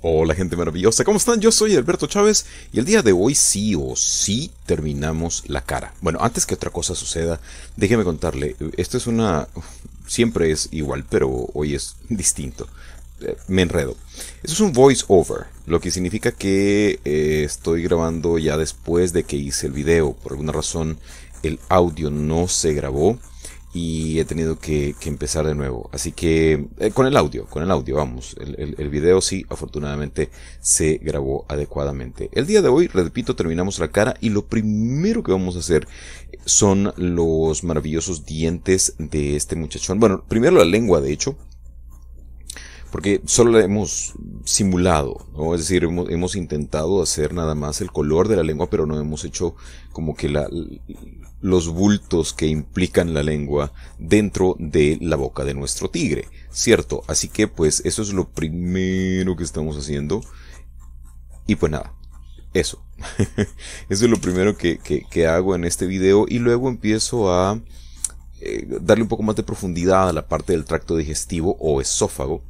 Hola gente maravillosa, ¿cómo están? Yo soy Alberto Chávez y el día de hoy sí o sí terminamos la cara. Bueno, antes que otra cosa suceda, déjeme contarle, esto es una... siempre es igual, pero hoy es distinto. Eh, me enredo. Esto es un voice over, lo que significa que eh, estoy grabando ya después de que hice el video. Por alguna razón el audio no se grabó y he tenido que, empezar de nuevo. Así que eh, con el audio, con el audio, vamos. El, el, video sí, afortunadamente, se grabó adecuadamente. El día de hoy, repito, terminamos la cara y lo primero que vamos a hacer son los maravillosos dientes de este muchachón. Bueno, primero la lengua, de hecho porque solo la hemos simulado, es decir, hemos, intentado hacer nada más el color de la lengua, pero no hemos hecho como que los bultos que implican la lengua dentro de la boca de nuestro tigre, ¿cierto? Así que pues eso es lo primero que estamos haciendo. Y pues nada, eso. eso es lo primero que, hago en este video y luego empiezo a eh, darle un poco más de profundidad a la parte del tracto digestivo o esófago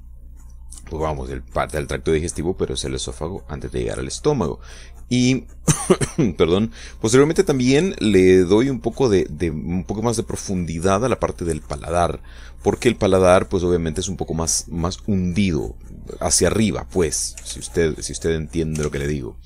pues vamos, parte del tracto digestivo, pero es el esófago antes de llegar al estómago. Y, perdón, posteriormente también le doy un poco un poco más de profundidad a la parte del paladar, porque el paladar, pues obviamente es un poco más, más hundido hacia arriba, pues, si usted, si usted entiende lo que le digo.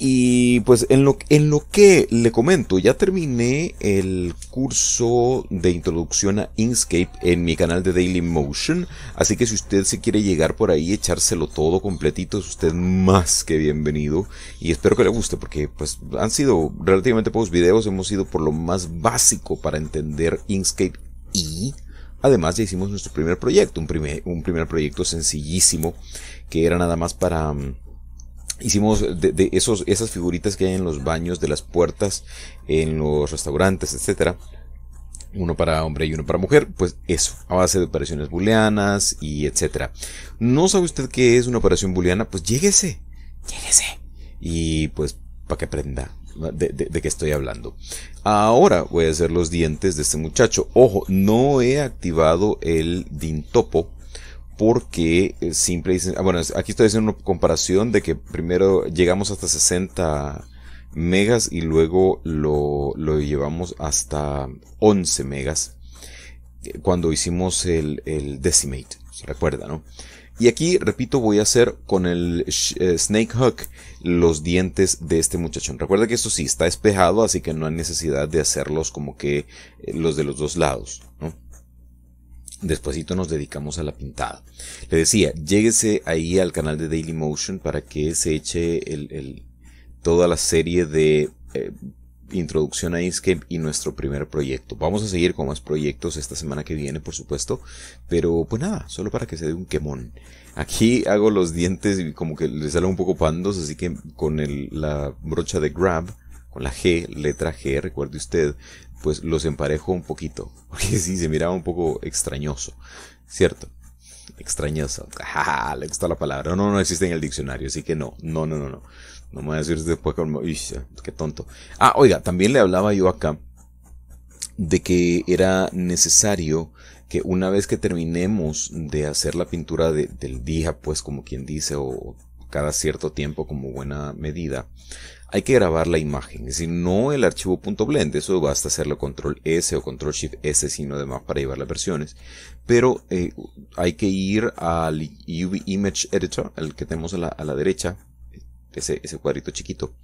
Y pues en lo, en lo que le comento, ya terminé el curso de introducción a Inkscape en mi canal de Daily Motion, así que si usted se quiere llegar por ahí, echárselo todo completito, es usted más que bienvenido y espero que le guste porque pues han sido relativamente pocos videos, hemos ido por lo más básico para entender Inkscape y Además ya hicimos nuestro primer proyecto, un primer, un primer proyecto sencillísimo que era nada más para mm, Hicimos de, esos, esas figuritas que hay en los baños, de las puertas, en los restaurantes, etc. uno para hombre y uno para mujer, pues eso, a base de operaciones booleanas y etcétera. ¿No sabe usted qué es una operación booleana? Pues lléguese, lléguese. Y pues para que aprenda de, de, de qué estoy hablando. Ahora voy a hacer los dientes de este muchacho. Ojo, no he activado el dintopo porque eh, simple dicen, ah, bueno, aquí estoy haciendo una comparación de que primero llegamos hasta 60 megas y luego lo, llevamos hasta 11 megas eh, cuando hicimos el, decimate, recuerda, ¿no? Y aquí, repito, voy a hacer con el eh, Snake Hook los dientes de este muchachón. Recuerda que esto sí está espejado, así que no hay necesidad de hacerlos como que los de los dos lados. Despuésito nos dedicamos a la pintada. Le decía, lléguese ahí al canal de Daily Motion para que se eche el, toda la serie de eh, introducción a Inkscape y nuestro primer proyecto. Vamos a seguir con más proyectos esta semana que viene, por supuesto. Pero pues nada, solo para que se dé un quemón. Aquí hago los dientes y como que les salen un poco pandos, así que con la brocha de grab la G, letra G, recuerde usted, pues los emparejo un poquito, porque sí, se miraba un poco extrañoso, ¿cierto? Extrañoso, jajaja, le gusta la palabra, no, no existe en el diccionario, así que no, no, no, no, no, no me voy a decir después que qué tonto. Ah, oiga, también le hablaba yo acá de que era necesario que una vez que terminemos de hacer la pintura del día, pues como quien dice, o cada cierto tiempo como buena medida, hay que grabar la imagen, es decir, no el archivo .blend, eso basta hacerlo control S o control shift S, sino demás para llevar las versiones, pero eh, hay que ir al UV Image Editor, el que tenemos a la, derecha, ese, cuadrito chiquito,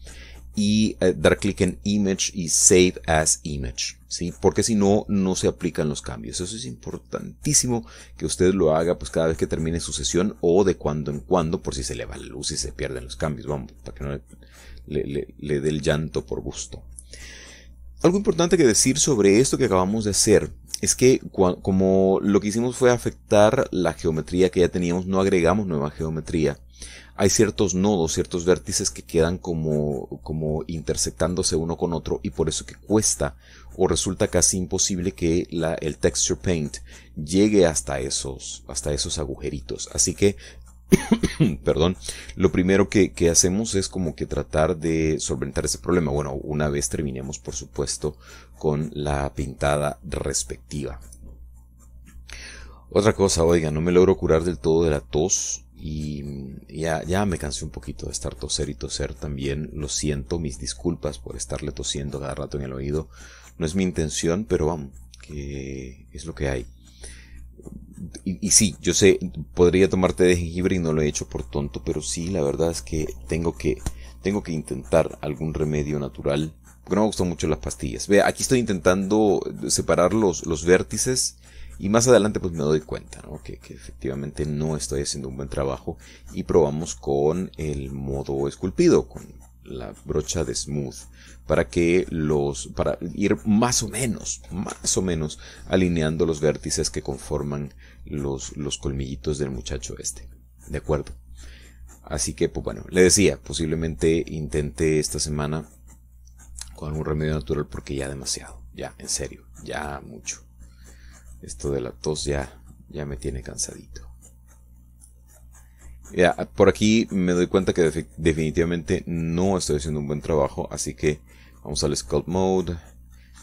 y eh, dar clic en Image y Save as Image, ¿sí? Porque si no, no se aplican los cambios. Eso es importantísimo que usted lo haga pues cada vez que termine su sesión o de cuando en cuando, por si se le va la luz y se pierden los cambios, vamos, para que no le, dé el llanto por gusto. Algo importante que decir sobre esto que acabamos de hacer es que como lo que hicimos fue afectar la geometría que ya teníamos, no agregamos nueva geometría. Hay ciertos nodos, ciertos vértices que quedan como, como intersectándose uno con otro y por eso que cuesta o resulta casi imposible que la, el texture paint llegue hasta esos, hasta esos agujeritos. Así que perdón, lo primero que, hacemos es como que tratar de solventar ese problema. Bueno, una vez terminemos, por supuesto, con la pintada respectiva. Otra cosa, oiga, no me logro curar del todo de la tos y ya, ya me cansé un poquito de estar toser y toser también. Lo siento, mis disculpas por estarle tosiendo cada rato en el oído. No es mi intención, pero vamos, que es lo que hay y, sí, yo sé, podría tomarte de jengibre y no lo he hecho por tonto, pero sí, la verdad es que tengo que, tengo que intentar algún remedio natural. Porque no me gustan mucho las pastillas. Vea, aquí estoy intentando separar los, vértices. Y más adelante pues me doy cuenta que, efectivamente no estoy haciendo un buen trabajo y probamos con el modo esculpido, con, la brocha de smooth para que los para ir más o menos más o menos alineando los vértices que conforman los, los colmillitos del muchacho este de acuerdo así que pues bueno le decía posiblemente intente esta semana con un remedio natural porque ya demasiado ya en serio ya mucho esto de la tos ya ya me tiene cansadito por aquí me doy cuenta que definitivamente no estoy haciendo un buen trabajo, así que vamos al Sculpt Mode,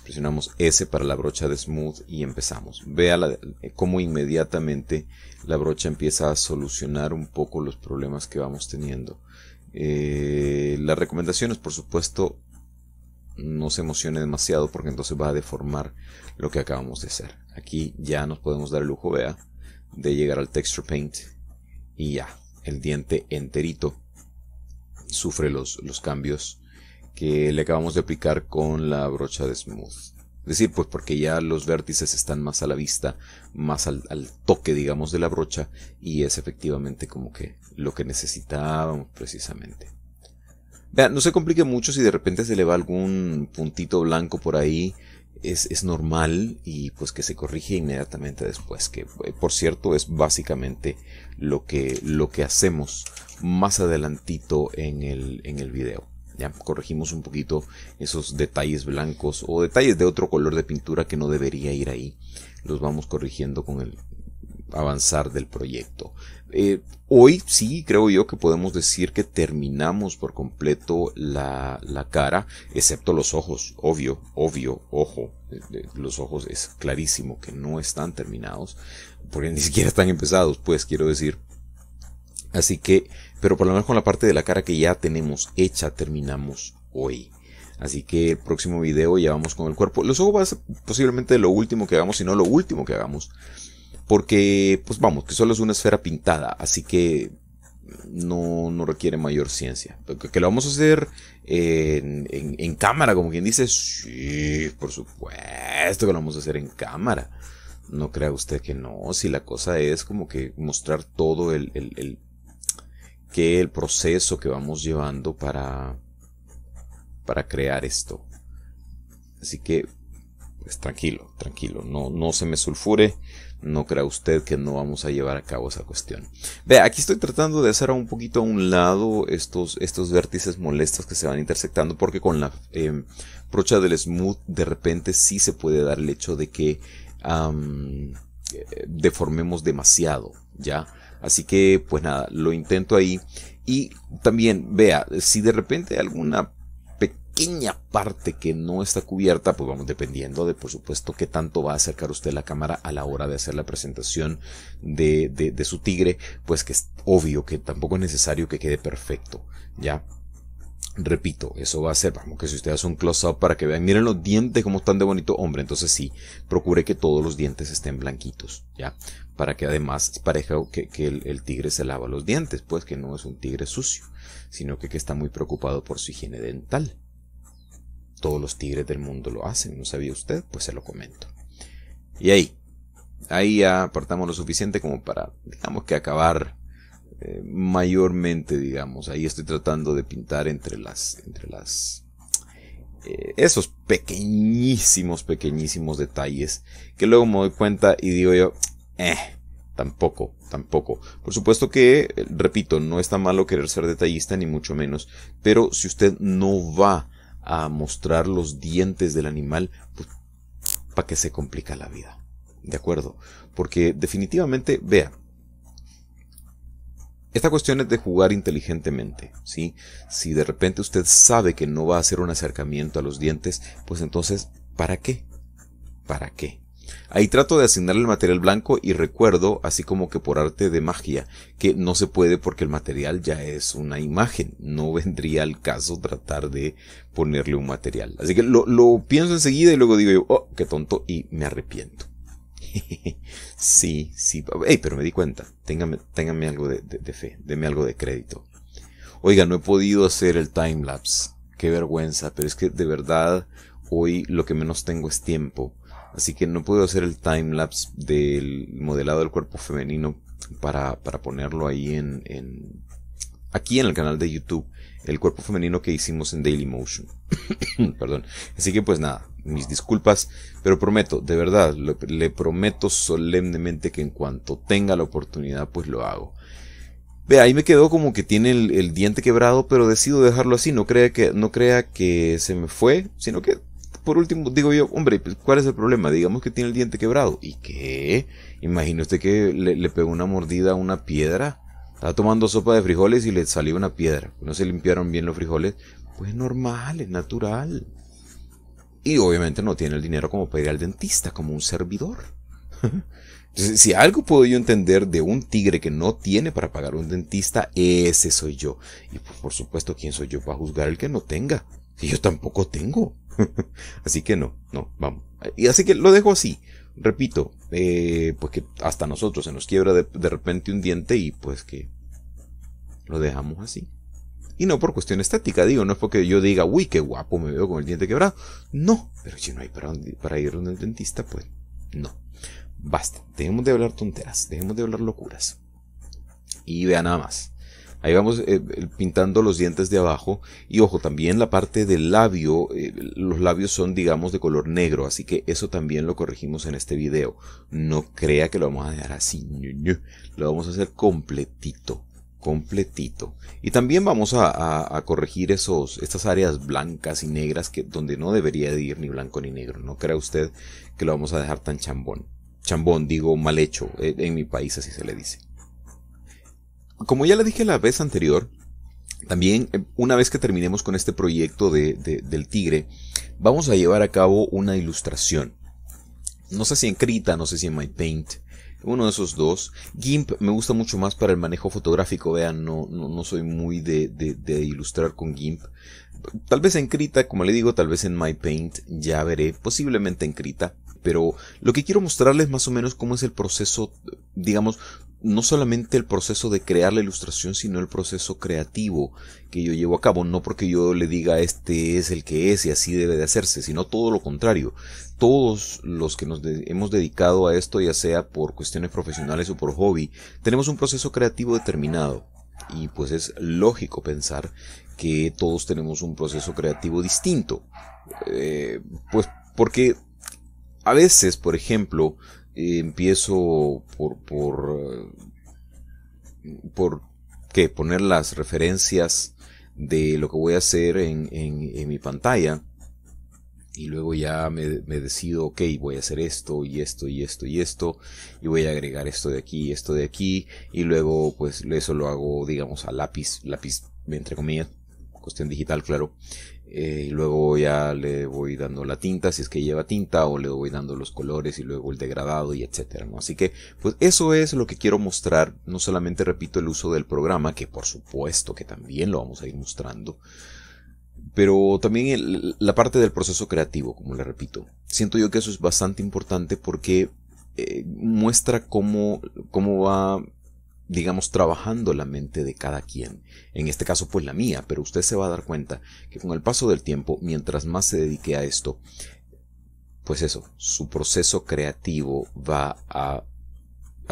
presionamos S para la brocha de Smooth y empezamos. Vea eh, cómo inmediatamente la brocha empieza a solucionar un poco los problemas que vamos teniendo. Eh, las recomendaciones, por supuesto, no se emocione demasiado porque entonces va a deformar lo que acabamos de hacer. Aquí ya nos podemos dar el lujo, vea, de llegar al Texture Paint y ya, el diente enterito sufre los, los cambios que le acabamos de aplicar con la brocha de smooth. Es decir, pues porque ya los vértices están más a la vista, más al, al toque, digamos, de la brocha, y es efectivamente como que lo que necesitábamos precisamente. Vean, no se complique mucho si de repente se le va algún puntito blanco por ahí, es, normal y pues que se corrige inmediatamente después, que por cierto es básicamente lo que, lo que hacemos más adelantito en el, en el video. Ya corregimos un poquito esos detalles blancos o detalles de otro color de pintura que no debería ir ahí. Los vamos corrigiendo con el avanzar del proyecto. Eh, hoy sí creo yo que podemos decir que terminamos por completo la, cara, excepto los ojos, obvio, obvio, ojo, eh, eh, los ojos es clarísimo que no están terminados, porque ni siquiera están empezados, pues quiero decir. Así que, pero por lo menos con la parte de la cara que ya tenemos hecha, terminamos hoy. Así que el próximo video ya vamos con el cuerpo. Los ojos va a ser posiblemente lo último que hagamos, si no lo último que hagamos porque pues vamos, que solo es una esfera pintada, así que no, requiere mayor ciencia. Que, lo vamos a hacer eh, en, cámara, como quien dice, sí, por supuesto que lo vamos a hacer en cámara. No crea usted que no, si la cosa es como que mostrar todo el, que el proceso que vamos llevando para, para crear esto. Así que es pues, tranquilo, tranquilo, no, no se me sulfure, no crea usted que no vamos a llevar a cabo esa cuestión. Vea, aquí estoy tratando de hacer un poquito a un lado estos, estos vértices molestos que se van intersectando porque con la em, brocha del smooth de repente sí se puede dar el hecho de que deformemos demasiado, ¿ya? Así que pues nada, lo intento ahí. Y también vea, si de repente alguna parte que no está cubierta, pues vamos dependiendo de, por supuesto, que tanto va a acercar usted la cámara a la hora de hacer la presentación de, de, su tigre, pues que es obvio que tampoco es necesario que quede perfecto, ¿ya? Repito, eso va a ser, vamos, que si usted hace un close-up para que vean, miren los dientes como están de bonito, hombre, entonces sí, procure que todos los dientes estén blanquitos, ¿ya? Para que además parezca que, que el, el, tigre se lava los dientes, pues que no es un tigre sucio, sino que, que está muy preocupado por su higiene dental. Todos los tigres del mundo lo hacen, ¿no sabía usted? Pues se lo comento. Y ahí, ahí ya apartamos lo suficiente como para, digamos que acabar eh, mayormente, digamos. Ahí estoy tratando de pintar entre las, entre las, eh, esos pequeñísimos, pequeñísimos detalles que luego me doy cuenta y digo yo, eh, tampoco, tampoco. Por supuesto que, eh, repito, no está malo querer ser detallista ni mucho menos, pero si usted no va a mostrar los dientes del animal, pues, ¿para que se complica la vida? ¿De acuerdo? Porque definitivamente, vea, esta cuestión es de jugar inteligentemente, ¿sí? Si de repente usted sabe que no va a hacer un acercamiento a los dientes, pues entonces, ¿para qué? ¿Para qué? Ahí trato de asignarle el material blanco y recuerdo, así como que por arte de magia, que no se puede porque el material ya es una imagen. No vendría al caso tratar de ponerle un material. Así que lo, pienso enseguida y luego digo yo, oh, qué tonto, y me arrepiento. sí, sí, pero me di cuenta. Téngame, algo de, fe, deme algo de crédito. Oiga, no he podido hacer el time lapse. Qué vergüenza, pero es que de verdad hoy lo que menos tengo es tiempo Así que no puedo hacer el timelapse del modelado del cuerpo femenino para, ponerlo ahí en, aquí en el canal de YouTube, el cuerpo femenino que hicimos en Daily Motion. Perdón. Así que pues nada, mis disculpas, pero prometo, de verdad, le prometo solemnemente que en cuanto tenga la oportunidad, pues lo hago. Ve, ahí me quedó como que tiene el, diente quebrado, pero decido dejarlo así. No que, no crea que se me fue, sino que por último, digo yo, hombre, pues, ¿cuál es el problema? Digamos que tiene el diente quebrado. ¿Y qué? Imagina usted que le, pegó una mordida a una piedra. Estaba tomando sopa de frijoles y le salió una piedra. No se limpiaron bien los frijoles. Pues normal, es natural. Y obviamente no tiene el dinero como para ir al dentista, como un servidor. si algo puedo yo entender de un tigre que no tiene para pagar un dentista, ese soy yo. Y por supuesto, ¿quién soy yo para juzgar el que no tenga? Si yo tampoco tengo. así que no, no, vamos. Y así que lo dejo así. Repito, eh, pues que hasta nosotros se nos quiebra de, repente un diente y pues que lo dejamos así. Y no por cuestión estética, digo, no es porque yo diga, uy, qué guapo me veo con el diente quebrado. No, pero si no hay para, para ir donde el dentista, pues no. Basta, dejemos de hablar tonteras, dejemos de hablar locuras. Y vea nada más. Ahí vamos eh, pintando los dientes de abajo y ojo, también la parte del labio, eh, los labios son digamos de color negro, así que eso también lo corregimos en este video. No crea que lo vamos a dejar así, lo vamos a hacer completito completito. Y también vamos a, corregir esos, estas áreas blancas y negras que, donde no debería de ir ni blanco ni negro. No crea usted que lo vamos a dejar tan chambón. Chambón, digo mal hecho. Eh, en mi país así se le dice como ya le dije la vez anterior, también eh, una vez que terminemos con este proyecto del tigre, vamos a llevar a cabo una ilustración. No sé si en Krita, no sé si en MyPaint, uno de esos dos. GIMP me gusta mucho más para el manejo fotográfico, vean, no, no, soy muy de, de, ilustrar con GIMP. Tal vez en Krita, como le digo, tal vez en MyPaint, ya veré, posiblemente en Krita. Pero lo que quiero mostrarles más o menos cómo es el proceso digamos, no solamente el proceso de crear la ilustración, sino el proceso creativo que yo llevo a cabo. No porque yo le diga este es el que es y así debe de hacerse, sino todo lo contrario. Todos los que nos hemos dedicado a esto, ya sea por cuestiones profesionales o por hobby, tenemos un proceso creativo determinado. Y pues es lógico pensar que todos tenemos un proceso creativo distinto. Eh, pues porque a veces, por ejemplo, empiezo por, por, eh, por poner las referencias de lo que voy a hacer en, mi pantalla. Y luego ya me, me, decido, ok, voy a hacer esto y esto y esto y esto. Y voy a agregar esto de aquí y esto de aquí. Y luego pues eso lo hago, digamos, a lápiz, lápiz, entre comillas, cuestión digital, claro. Eh, y luego ya le voy dando la tinta, si es que lleva tinta, o le voy dando los colores y luego el degradado y etcétera, ¿no? Así que, pues eso es lo que quiero mostrar. No solamente repito el uso del programa, que por supuesto que también lo vamos a ir mostrando pero también la parte del proceso creativo, como le repito. Siento yo que eso es bastante importante porque eh, muestra cómo, cómo va digamos, trabajando la mente de cada quien. En este caso, pues la mía, pero usted se va a dar cuenta que con el paso del tiempo, mientras más se dedique a esto, pues eso, su proceso creativo va a,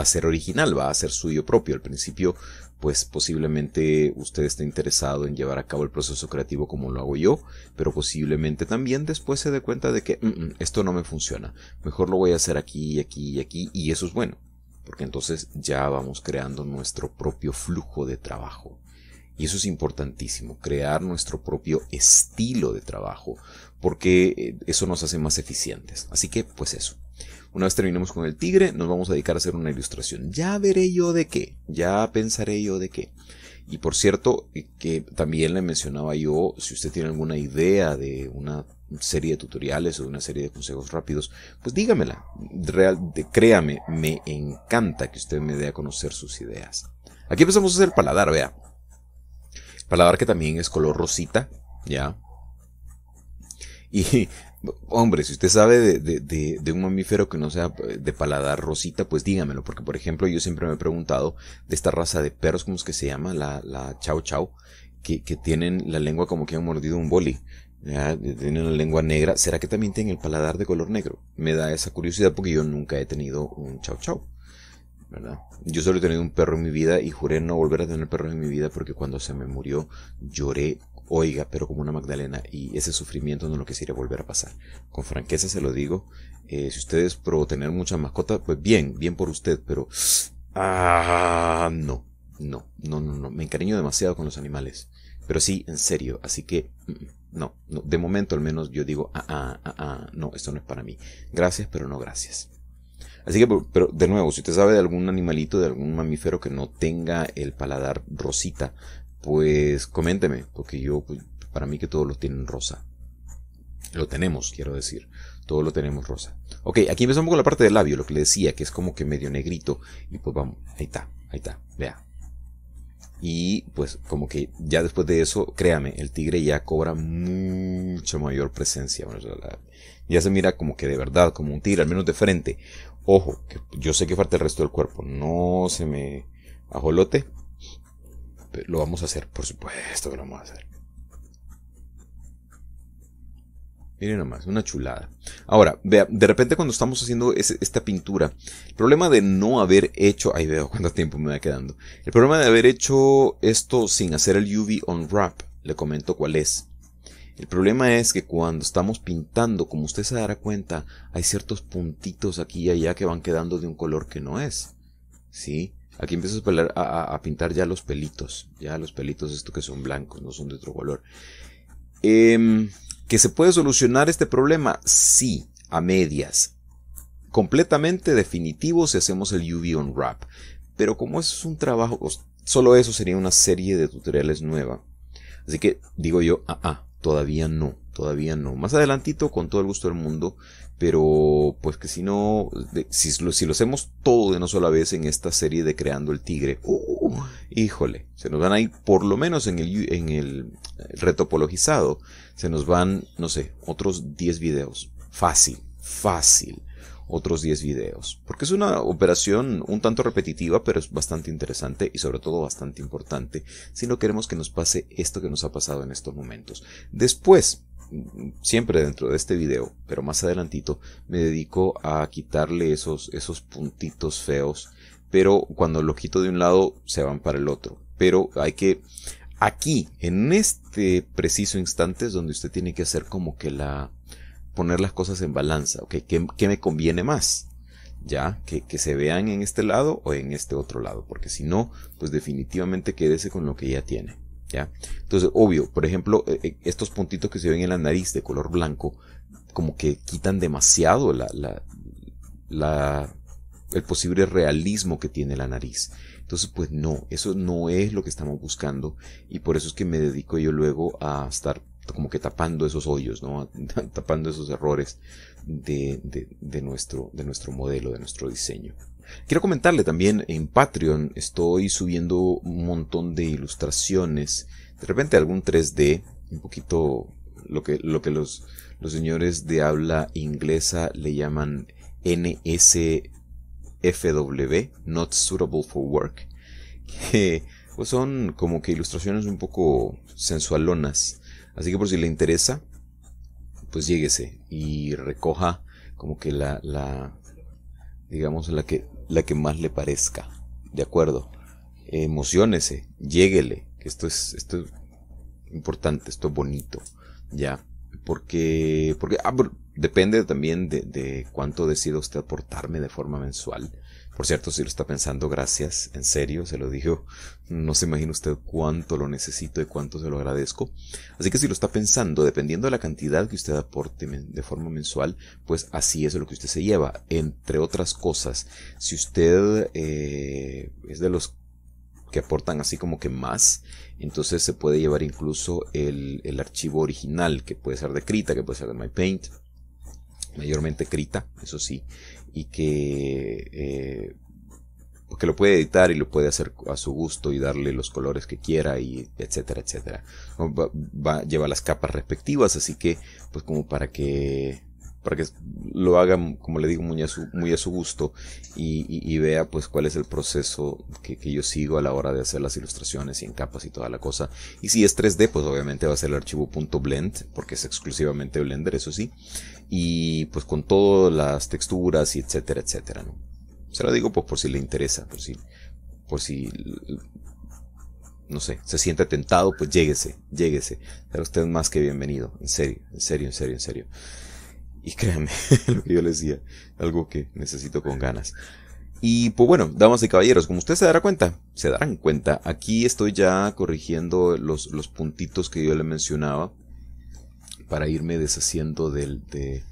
ser original, va a ser suyo propio. Al principio, pues posiblemente usted esté interesado en llevar a cabo el proceso creativo como lo hago yo, pero posiblemente también después se dé cuenta de que mm, mm, esto no me funciona. Mejor lo voy a hacer aquí y aquí y aquí y eso es bueno porque entonces ya vamos creando nuestro propio flujo de trabajo. Y eso es importantísimo, crear nuestro propio estilo de trabajo, porque eh, eso nos hace más eficientes. Así que, pues eso. Una vez terminemos con el tigre, nos vamos a dedicar a hacer una ilustración. Ya veré yo de qué, ya pensaré yo de qué. Y por cierto, eh, que también le mencionaba yo, si usted tiene alguna idea de una serie de tutoriales o de una serie de consejos rápidos, pues dígamela. Real, de, créame, me encanta que usted me dé a conocer sus ideas. Aquí empezamos a hacer paladar, vea. Paladar que también es color rosita, ¿ya? Y, hombre, si usted sabe de, un mamífero que no sea de paladar rosita, pues dígamelo, porque por ejemplo yo siempre me he preguntado de esta raza de perros, ¿cómo es que se llama? La, chau chau, que, que tienen la lengua como que han mordido un boli. ¿ya? tienen la lengua negra, ¿será que también tienen el paladar de color negro? Me da esa curiosidad porque yo nunca he tenido un chau chau. ¿verdad? Yo solo he tenido un perro en mi vida y juré no volver a tener perro en mi vida porque cuando se me murió lloré, oiga, pero como una Magdalena y ese sufrimiento no lo quisiera volver a pasar. Con franqueza se lo digo, eh, si ustedes pro tener muchas mascotas pues bien, bien por usted, pero... Ah, no, no, no, no, no, me encariño demasiado con los animales. Pero sí, en serio. Así que, mm, no, de momento al menos yo digo, ah, ah, ah, ah, no, esto no es para mí. Gracias, pero no gracias. Así que, pero de nuevo, si usted sabe de algún animalito, de algún mamífero que no tenga el paladar rosita, pues coménteme, porque yo, pues, para mí que todos lo tienen rosa. Lo tenemos, quiero decir. Todo lo tenemos rosa. Ok, aquí empezamos con la parte del labio, lo que le decía, que es como que medio negrito. Y pues vamos, ahí está, ahí está, vea, y pues como que ya después de eso, créame, el tigre ya cobra mucha mayor presencia. ya, se mira como que de verdad, como un tigre, al menos de frente. Ojo, que yo sé que falta el resto del cuerpo, no se me ajolote. lo vamos a hacer, por supuesto que lo vamos a hacer. Miren nomás, una chulada. Ahora, vea, de repente cuando estamos haciendo esta pintura, el problema de no haber hecho, ahí veo cuánto tiempo me va quedando, el problema de haber hecho esto sin hacer el UV unwrap, le comento cuál es. El problema es que cuando estamos pintando, como usted se dará cuenta, hay ciertos puntitos aquí y allá que van quedando de un color que no es. ¿Sí? Aquí empiezo a, pintar ya los pelitos, ya los pelitos, esto que son blancos, no son de otro color. Eh, ¿Que se puede solucionar este problema? Sí, a medias. Completamente definitivo si hacemos el UV unwrap Pero como eso es un trabajo, solo eso sería una serie de tutoriales nueva. Así que digo yo, ah, ah, todavía no, todavía no. Más adelantito, con todo el gusto del mundo, pero pues que si no, si, lo hacemos todo de una sola vez en esta serie de Creando el Tigre, uh. híjole, se nos van ahí por lo menos en el, en el retopologizado, se nos van, no sé, otros 10 videos. Fácil, fácil otros 10 videos. Porque es una operación un tanto repetitiva, pero es bastante interesante y sobre todo bastante importante si no queremos que nos pase esto que nos ha pasado en estos momentos. Después, siempre dentro de este video, pero más adelantito, me dedico a quitarle esos, esos puntitos feos, pero cuando lo quito de un lado, se van para el otro. Pero hay que, aquí, en este preciso instante, es donde usted tiene que hacer como que la, poner las cosas en balanza, ¿ok? ¿Qué, me conviene más? ¿Ya? Que, que se vean en este lado o en este otro lado, porque si no, pues definitivamente quédese con lo que ya tiene. Entonces, obvio, por ejemplo, eh, eh, estos puntitos que se ven en la nariz de color blanco, como que quitan demasiado el posible realismo que tiene la nariz. Entonces, pues no, eso no es lo que estamos buscando y por eso es que me dedico yo luego a estar como que tapando esos hoyos, ¿no? tapando esos errores de, nuestro, de nuestro modelo, de nuestro diseño. Quiero comentarle también en Patreon estoy subiendo un montón de ilustraciones, de repente algún 3D, un poquito lo que, lo que los, los señores de habla inglesa le llaman NSFW, Not Suitable for Work, que pues son como que ilustraciones un poco sensualonas. Así que por si le interesa, pues lléguese y recoja como que la, digamos, la que, la que más le parezca, ¿de acuerdo? emocionese, lléguele, que esto es, esto importante, esto es bonito, ¿ya? Porque, porque ah, depende también de, de, cuánto decida usted aportarme de forma mensual. Por cierto, si lo está pensando, gracias, en serio, se lo digo, no se imagina usted cuánto lo necesito y cuánto se lo agradezco. Así que si lo está pensando, dependiendo de la cantidad que usted aporte de forma mensual, pues así es lo que usted se lleva. Entre otras cosas, si usted eh, es de los que aportan así como que más, entonces se puede llevar incluso el, archivo original, que puede ser de Krita, que puede ser de MyPaint, mayormente escrita, eso sí, y que, eh, que lo puede editar y lo puede hacer a su gusto y darle los colores que quiera y etcétera, etcétera. lleva las capas respectivas, así que pues como para que para que lo hagan como le digo, muy a su, gusto y, vea pues cuál es el proceso que, yo sigo a la hora de hacer las ilustraciones y en capas y toda la cosa. Y si es 3D, pues obviamente va a ser el archivo .blend, porque es exclusivamente Blender, eso sí. Y pues con todas las texturas y etcétera, etcétera, ¿no? Se lo digo pues por si le interesa, por si, por si no sé, se siente tentado, pues lléguese, lléguese. Será usted más que bienvenido, en serio, en serio, en serio, en serio. Y créanme, lo que yo les decía, algo que necesito con ganas. Y pues bueno, damas y caballeros, como ustedes se dará cuenta, se darán cuenta, aquí estoy ya corrigiendo los, los puntitos que yo le mencionaba para irme deshaciendo del, de,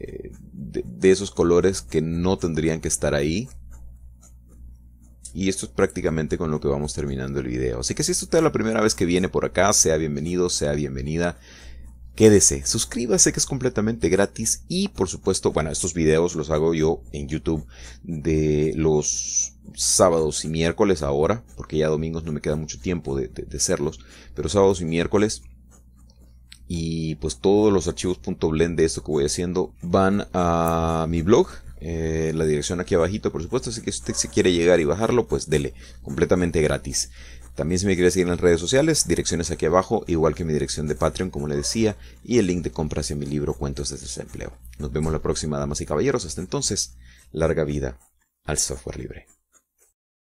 eh, de, de esos colores que no tendrían que estar ahí, y esto es prácticamente con lo que vamos terminando el video. Así que si es usted la primera vez que viene por acá, sea bienvenido, sea bienvenida quédese, suscríbase que es completamente gratis y por supuesto, bueno, estos videos los hago yo en YouTube de los sábados y miércoles ahora, porque ya domingos no me queda mucho tiempo de, serlos hacerlos, pero sábados y miércoles y pues todos los archivos .blend de esto que voy haciendo van a mi blog. Eh, la dirección aquí abajito, por supuesto, así que si usted se quiere llegar y bajarlo, pues dele, completamente gratis. También si me quieres seguir en las redes sociales, direcciones aquí abajo, igual que mi dirección de Patreon, como le decía, y el link de compra hacia mi libro Cuentos de Desempleo. Nos vemos la próxima, damas y caballeros. Hasta entonces, larga vida al software libre.